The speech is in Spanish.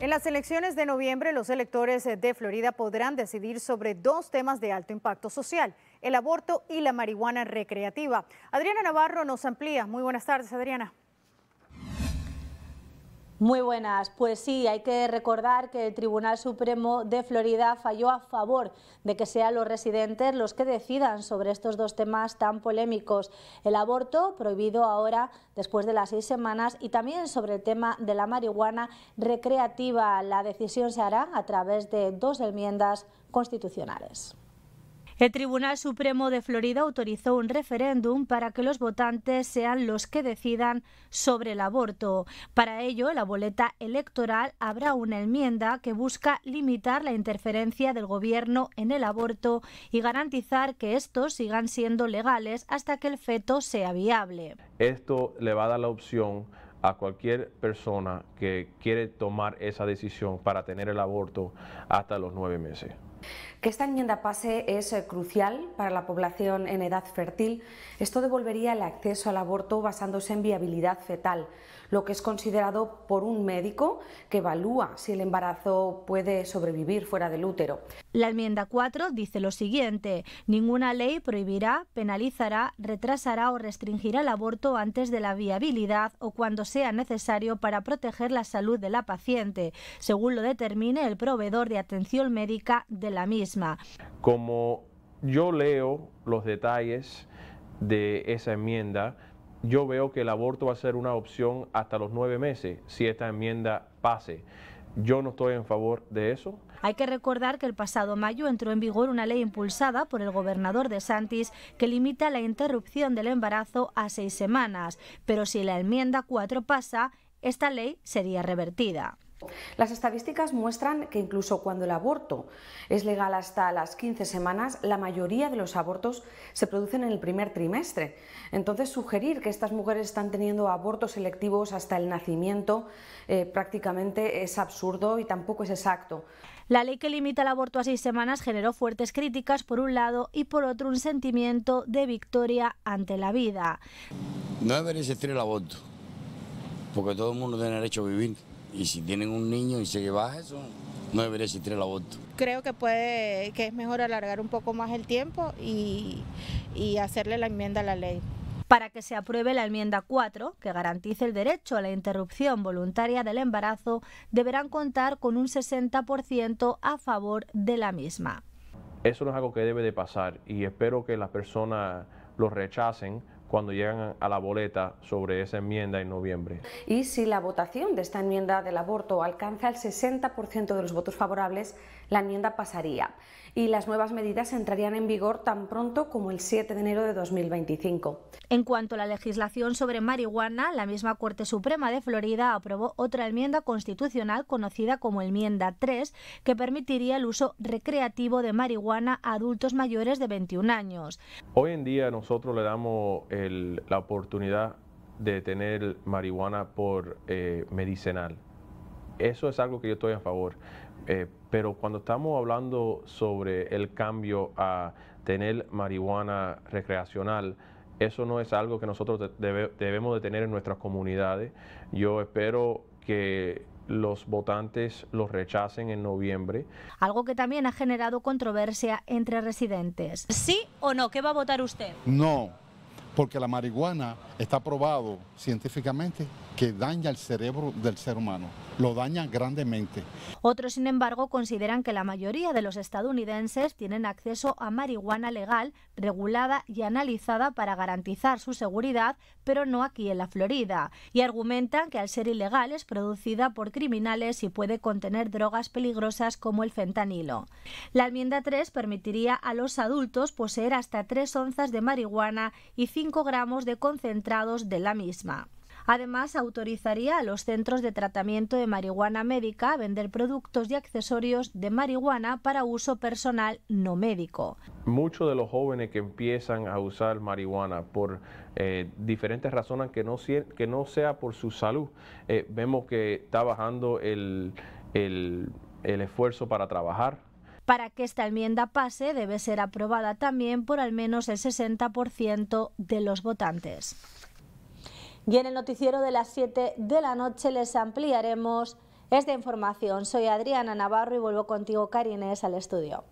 En las elecciones de noviembre, los electores eh, de Florida podrán decidir sobre dos temas de alto impacto social, el aborto y la marihuana recreativa. Adriana Navarro nos amplía. Muy buenas tardes, Adriana. Muy buenas. Pues sí, hay que recordar que el Tribunal Supremo de Florida falló a favor de que sean los residentes los que decidan sobre estos dos temas tan polémicos. El aborto prohibido ahora después de las seis semanas y también sobre el tema de la marihuana recreativa. La decisión se hará a través de dos enmiendas constitucionales. El Tribunal Supremo de Florida autorizó un referéndum para que los votantes sean los que decidan sobre el aborto. Para ello, la boleta electoral habrá una enmienda que busca limitar la interferencia del gobierno en el aborto y garantizar que estos sigan siendo legales hasta que el feto sea viable. Esto le va a dar la opción a cualquier persona que quiere tomar esa decisión para tener el aborto hasta los nueve meses. Que esta enmienda pase es eh, crucial para la población en edad fértil. Esto devolvería el acceso al aborto basándose en viabilidad fetal, lo que es considerado por un médico que evalúa si el embarazo puede sobrevivir fuera del útero. La enmienda 4 dice lo siguiente, ninguna ley prohibirá, penalizará, retrasará o restringirá el aborto antes de la viabilidad o cuando sea necesario para proteger la salud de la paciente, según lo determine el proveedor de atención médica de la misma. Como yo leo los detalles de esa enmienda, yo veo que el aborto va a ser una opción hasta los nueve meses, si esta enmienda pase. Yo no estoy en favor de eso. Hay que recordar que el pasado mayo entró en vigor una ley impulsada por el gobernador de Santis que limita la interrupción del embarazo a seis semanas, pero si la enmienda 4 pasa, esta ley sería revertida. Las estadísticas muestran que incluso cuando el aborto es legal hasta las 15 semanas, la mayoría de los abortos se producen en el primer trimestre. Entonces, sugerir que estas mujeres están teniendo abortos selectivos hasta el nacimiento eh, prácticamente es absurdo y tampoco es exacto. La ley que limita el aborto a seis semanas generó fuertes críticas por un lado y por otro un sentimiento de victoria ante la vida. No debería existir el aborto, porque todo el mundo tiene derecho a vivir. Y si tienen un niño y se lleva eso, no debería existir el aborto. Creo que puede, es mejor alargar un poco más el tiempo y, y hacerle la enmienda a la ley para que se apruebe la enmienda 4, que garantice el derecho a la interrupción voluntaria del embarazo, deberán contar con un 60% a favor de la misma. Eso no es algo que debe de pasar y espero que las personas lo rechacen cuando llegan a la boleta sobre esa enmienda en noviembre. Y si la votación de esta enmienda del aborto alcanza el 60% de los votos favorables, la enmienda pasaría y las nuevas medidas entrarían en vigor tan pronto como el 7 de enero de 2025. En cuanto a la legislación sobre marihuana, la misma Corte Suprema de Florida aprobó otra enmienda constitucional conocida como enmienda 3, que permitiría el uso recreativo de marihuana a adultos mayores de 21 años. Hoy en día nosotros le damos eh, la oportunidad de tener marihuana por eh, medicinal. Eso es algo que yo estoy a favor. Eh, pero cuando estamos hablando sobre el cambio a tener marihuana recreacional, eso no es algo que nosotros debemos de tener en nuestras comunidades. Yo espero que los votantes los rechacen en noviembre. Algo que también ha generado controversia entre residentes. ¿Sí o no? ¿Qué va a votar usted? No porque la marihuana está probado científicamente que daña el cerebro del ser humano, lo daña grandemente. Otros, sin embargo, consideran que la mayoría de los estadounidenses tienen acceso a marihuana legal, regulada y analizada para garantizar su seguridad, pero no aquí en la Florida, y argumentan que al ser ilegal es producida por criminales y puede contener drogas peligrosas como el fentanilo. La enmienda 3 permitiría a los adultos poseer hasta 3 onzas de marihuana y 5 gramos de concentrados de la misma. Además, autorizaría a los centros de tratamiento de marihuana médica a vender productos y accesorios de marihuana para uso personal no médico. Muchos de los jóvenes que empiezan a usar marihuana por eh, diferentes razones que no, que sea por su salud, eh, vemos que está bajando el esfuerzo para trabajar, para que esta enmienda pase, debe ser aprobada también por al menos el 60% de los votantes. Y en el noticiero de las 7 de la noche les ampliaremos esta información. Soy Adriana Navarro y vuelvo contigo, Karines, al estudio.